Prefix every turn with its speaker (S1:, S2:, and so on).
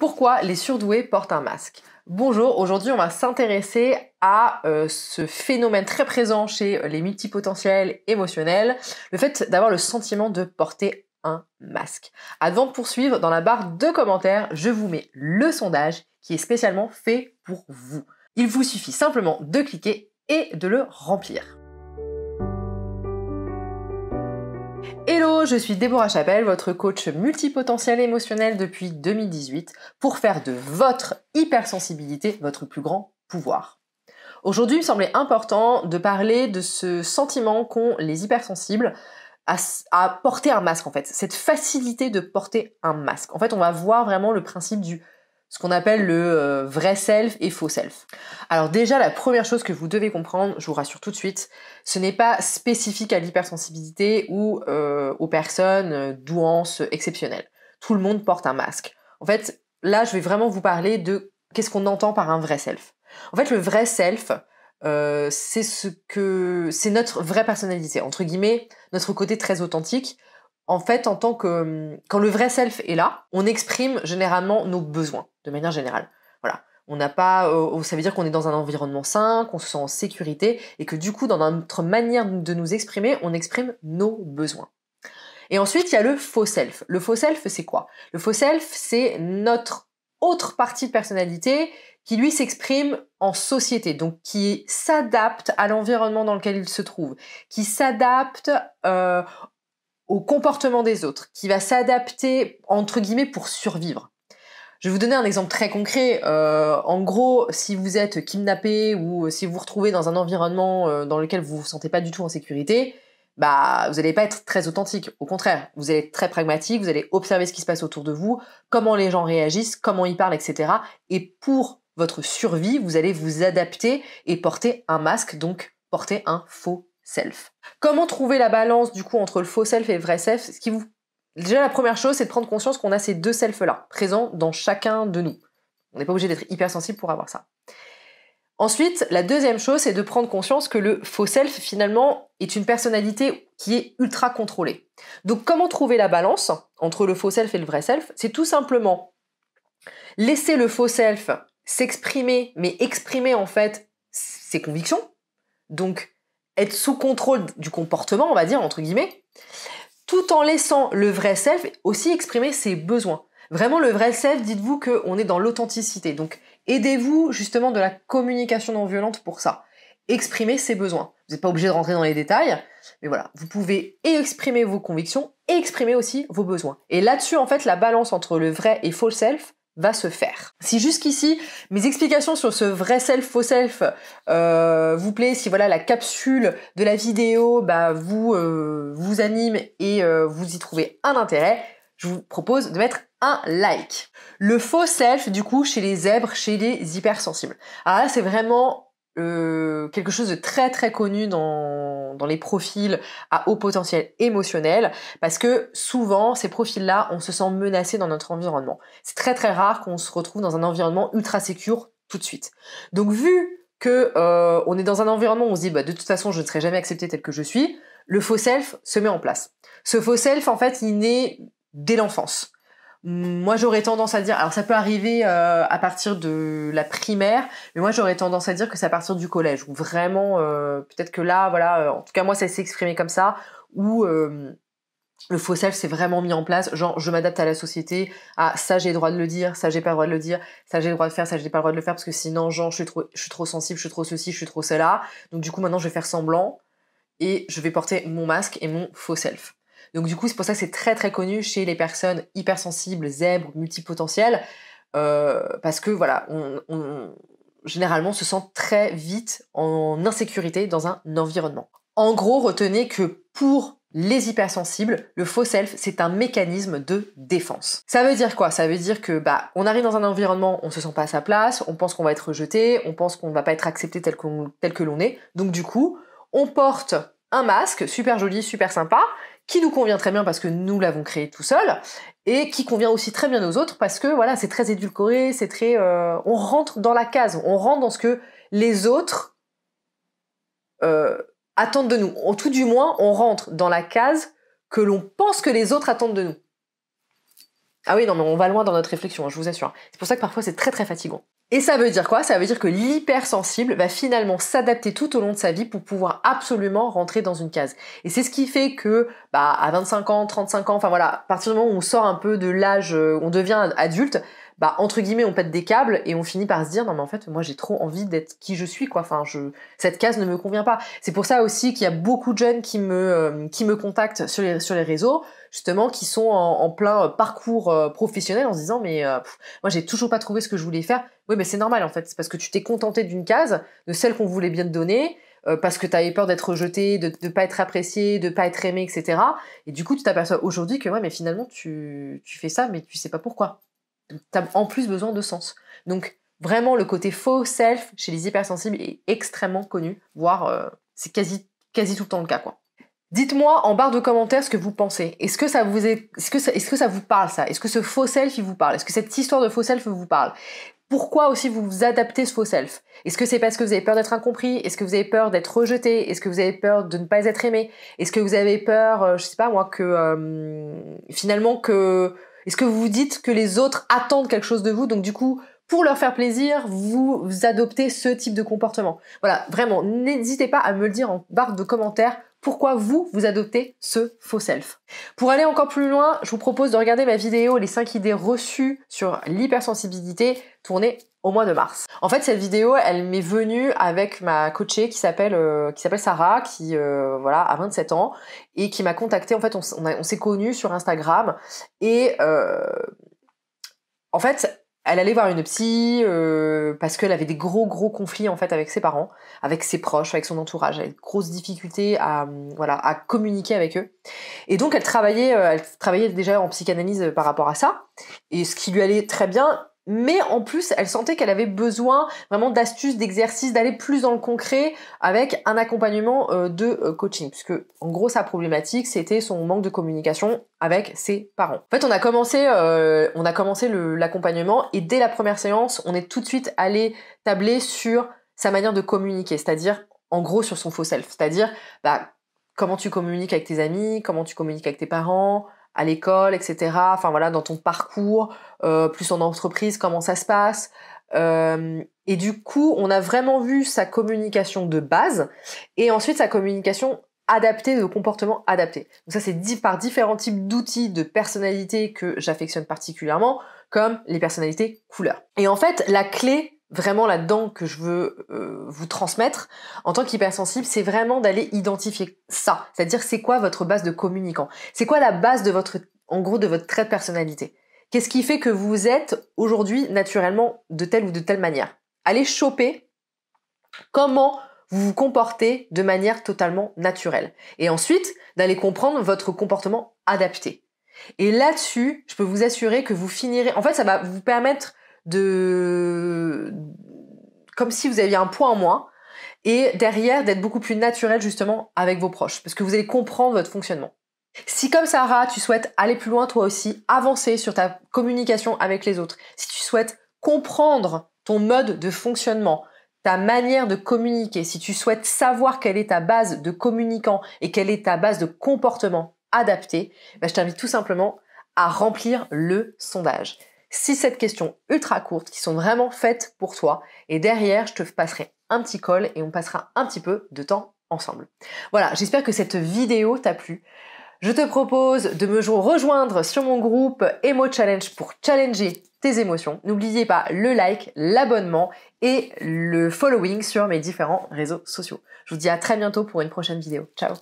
S1: Pourquoi les surdoués portent un masque Bonjour, aujourd'hui on va s'intéresser à euh, ce phénomène très présent chez les multipotentiels émotionnels, le fait d'avoir le sentiment de porter un masque. Avant de poursuivre, dans la barre de commentaires, je vous mets le sondage qui est spécialement fait pour vous. Il vous suffit simplement de cliquer et de le remplir. je suis Déborah Chapelle, votre coach multipotentiel émotionnel depuis 2018, pour faire de votre hypersensibilité votre plus grand pouvoir. Aujourd'hui, il me semblait important de parler de ce sentiment qu'ont les hypersensibles à, porter un masque en fait, cette facilité de porter un masque. En fait, on va voir vraiment le principe du ce qu'on appelle le euh, vrai self et faux self. Alors déjà, la première chose que vous devez comprendre, je vous rassure tout de suite, ce n'est pas spécifique à l'hypersensibilité ou euh, aux personnes euh, douances exceptionnelles. Tout le monde porte un masque. En fait, là, je vais vraiment vous parler de qu'est-ce qu'on entend par un vrai self. En fait, le vrai self, c'est ce que c'est notre vraie personnalité, entre guillemets, notre côté très authentique, en fait, en tant que hum, quand le vrai self est là, on exprime généralement nos besoins de manière générale. Voilà, on n'a pas, euh, oh, ça veut dire qu'on est dans un environnement sain, qu'on se sent en sécurité et que du coup, dans notre manière de nous exprimer, on exprime nos besoins. Et ensuite, il y a le faux self. Le faux self, c'est quoi Le faux self, c'est notre autre partie de personnalité qui lui s'exprime en société, donc qui s'adapte à l'environnement dans lequel il se trouve, qui s'adapte euh, au comportement des autres, qui va s'adapter, entre guillemets, pour survivre. Je vais vous donner un exemple très concret. Euh, en gros, si vous êtes kidnappé ou euh, si vous vous retrouvez dans un environnement euh, dans lequel vous vous sentez pas du tout en sécurité, bah, vous n'allez pas être très authentique. Au contraire, vous allez être très pragmatique, vous allez observer ce qui se passe autour de vous, comment les gens réagissent, comment ils parlent, etc. Et pour votre survie, vous allez vous adapter et porter un masque, donc porter un faux self. Comment trouver la balance du coup entre le faux self et le vrai self Ce qui vous... Déjà la première chose, c'est de prendre conscience qu'on a ces deux selfs-là, présents dans chacun de nous. On n'est pas obligé d'être hypersensible pour avoir ça. Ensuite, la deuxième chose, c'est de prendre conscience que le faux self, finalement, est une personnalité qui est ultra contrôlée. Donc comment trouver la balance entre le faux self et le vrai self C'est tout simplement laisser le faux self s'exprimer, mais exprimer en fait ses convictions. Donc être sous contrôle du comportement, on va dire, entre guillemets, tout en laissant le vrai self aussi exprimer ses besoins. Vraiment, le vrai self, dites-vous qu'on est dans l'authenticité. Donc, aidez-vous justement de la communication non violente pour ça. Exprimer ses besoins. Vous n'êtes pas obligé de rentrer dans les détails, mais voilà, vous pouvez exprimer vos convictions et exprimer aussi vos besoins. Et là-dessus, en fait, la balance entre le vrai et faux self, va se faire. Si jusqu'ici mes explications sur ce vrai self faux self euh, vous plaît, si voilà la capsule de la vidéo bah, vous euh, vous anime et euh, vous y trouvez un intérêt, je vous propose de mettre un like. Le faux self du coup chez les zèbres, chez les hypersensibles. Ah c'est vraiment quelque chose de très très connu dans dans, les profils à haut potentiel émotionnel, parce que souvent, ces profils-là, on se sent menacé dans notre environnement. C'est très très rare qu'on se retrouve dans un environnement ultra sécure tout de suite. Donc vu que euh, on est dans un environnement où on se dit bah, de toute façon je ne serai jamais accepté tel que je suis, le faux self se met en place. Ce faux self en fait il naît dès l'enfance. Moi, j'aurais tendance à dire, alors ça peut arriver euh, à partir de la primaire, mais moi j'aurais tendance à dire que c'est à partir du collège, où vraiment, euh, peut-être que là, voilà, euh, en tout cas moi ça s'est exprimé comme ça, où le faux self s'est vraiment mis en place, genre je m'adapte à la société, à ça j'ai le droit de le dire, ça j'ai pas le droit de le dire, ça j'ai le droit de faire, ça j'ai pas le droit de le faire, parce que sinon, genre, je suis trop, je suis trop sensible, je suis trop ceci, je suis trop cela, donc du coup maintenant je vais faire semblant, et je vais porter mon masque et mon faux self. Donc du coup, c'est pour ça que c'est très très connu chez les personnes hypersensibles, zèbres, multipotentielles, euh, parce que voilà, on, généralement se sent très vite en insécurité dans un environnement. En gros, retenez que pour les hypersensibles, le faux self, c'est un mécanisme de défense. Ça veut dire quoi Ça veut dire que bah on arrive dans un environnement, on se sent pas à sa place, on pense qu'on va être rejeté, on pense qu'on va pas être accepté tel, tel que l'on est. Donc du coup, on porte un masque super joli, super sympa, qui nous convient très bien parce que nous l'avons créé tout seul et qui convient aussi très bien aux autres parce que voilà, c'est très édulcoré, c'est très, euh, on rentre dans la case, on rentre dans ce que les autres euh, attendent de nous. En tout du moins, on rentre dans la case que l'on pense que les autres attendent de nous. Ah oui, non, mais on va loin dans notre réflexion, hein, je vous assure. C'est pour ça que parfois c'est très très fatigant. Et ça veut dire quoi Ça veut dire que l'hypersensible va finalement s'adapter tout au long de sa vie pour pouvoir absolument rentrer dans une case. Et c'est ce qui fait que, bah, à 25 ans, 35 ans, enfin voilà, à partir du moment où on sort un peu de l'âge, euh, on devient adulte, bah, entre guillemets, on pète des câbles et on finit par se dire non mais en fait moi j'ai trop envie d'être qui je suis quoi. Enfin je cette case ne me convient pas. C'est pour ça aussi qu'il y a beaucoup de jeunes qui me euh, qui me contactent sur les sur les réseaux justement qui sont en, plein euh, parcours euh, professionnel en se disant mais moi j'ai toujours pas trouvé ce que je voulais faire. Oui mais c'est normal en fait parce que tu t'es contenté d'une case de celle qu'on voulait bien te donner. parce que tu avais peur d'être rejeté, de ne pas être apprécié, de ne pas être aimé, etc. Et du coup, tu t'aperçois aujourd'hui que ouais, mais finalement, tu, tu fais ça, mais tu sais pas pourquoi t'as en plus besoin de sens. Donc vraiment le côté faux self chez les hypersensibles est extrêmement connu, voire euh, c'est quasi, quasi tout le temps le cas quoi. Dites-moi en barre de commentaires ce que vous pensez. Est-ce que ça vous est, ce que est-ce que ça vous parle ça Est-ce que ce faux self il vous parle Est-ce que cette histoire de faux self vous parle Pourquoi aussi vous vous adaptez ce faux self Est-ce que c'est parce que vous avez peur d'être incompris Est-ce que vous avez peur d'être rejeté Est-ce que vous avez peur de ne pas être aimé Est-ce que vous avez peur, je euh, je sais pas moi, que euh, finalement que est-ce que vous vous dites que les autres attendent quelque chose de vous Donc du coup, pour leur faire plaisir, vous adoptez ce type de comportement. Voilà, vraiment, n'hésitez pas à me le dire en barre de commentaires pourquoi vous, vous adoptez ce faux self. Pour aller encore plus loin, je vous propose de regarder ma vidéo Les 5 idées reçues sur l'hypersensibilité tournée au mois de mars. En fait, cette vidéo, elle m'est venue avec ma coachée qui s'appelle euh, qui s'appelle Sarah, qui euh, voilà a 27 ans et qui m'a contactée. En fait, on, s'est connus sur Instagram et euh, en fait, elle allait voir une psy parce qu'elle avait des gros gros conflits en fait avec ses parents, avec ses proches, avec son entourage. Elle avait de grosses difficultés à mm, voilà à communiquer avec eux. Et donc, elle travaillait elle travaillait déjà en psychanalyse par rapport à ça et ce qui lui allait très bien mais en plus, elle sentait qu'elle avait besoin vraiment d'astuces, d'exercices, d'aller plus dans le concret avec un accompagnement euh, de euh, coaching. Puisque, en gros, sa problématique, c'était son manque de communication avec ses parents. En fait, on a commencé, euh, l'accompagnement et dès la première séance, on est tout de suite allé tabler sur sa manière de communiquer, c'est-à-dire, en gros, sur son faux self. C'est-à-dire, bah, comment tu communiques avec tes amis, comment tu communiques avec tes parents, à l'école, etc. Enfin voilà, dans ton parcours, euh, plus en entreprise, comment ça se passe. Euh, et du coup, on a vraiment vu sa communication de base et ensuite sa communication adaptée, de comportement adapté. Donc ça, c'est dit par différents types d'outils de personnalité que j'affectionne particulièrement, comme les personnalités couleurs. Et en fait, la clé vraiment là-dedans que je veux euh, vous transmettre en tant qu'hypersensible, c'est vraiment d'aller identifier ça. C'est-à-dire c'est quoi votre base de communicant C'est quoi la base de votre, en gros, de votre trait de personnalité Qu'est-ce qui fait que vous êtes aujourd'hui naturellement de telle ou de telle manière Allez choper comment vous vous comportez de manière totalement naturelle. Et ensuite, d'aller comprendre votre comportement adapté. Et là-dessus, je peux vous assurer que vous finirez... En fait, ça va vous permettre de comme si vous aviez un poids en moins et derrière d'être beaucoup plus naturel justement avec vos proches parce que vous allez comprendre votre fonctionnement. Si comme Sarah, tu souhaites aller plus loin toi aussi, avancer sur ta communication avec les autres, si tu souhaites comprendre ton mode de fonctionnement, ta manière de communiquer, si tu souhaites savoir quelle est ta base de communicant et quelle est ta base de comportement adapté, bah, je t'invite tout simplement à remplir le sondage six, sept questions ultra courtes qui sont vraiment faites pour toi. Et derrière, je te passerai un petit call et on passera un petit peu de temps ensemble. Voilà, j'espère que cette vidéo t'a plu. Je te propose de me rejoindre sur mon groupe Emo Challenge pour challenger tes émotions. N'oubliez pas le like, l'abonnement et le following sur mes différents réseaux sociaux. Je vous dis à très bientôt pour une prochaine vidéo. Ciao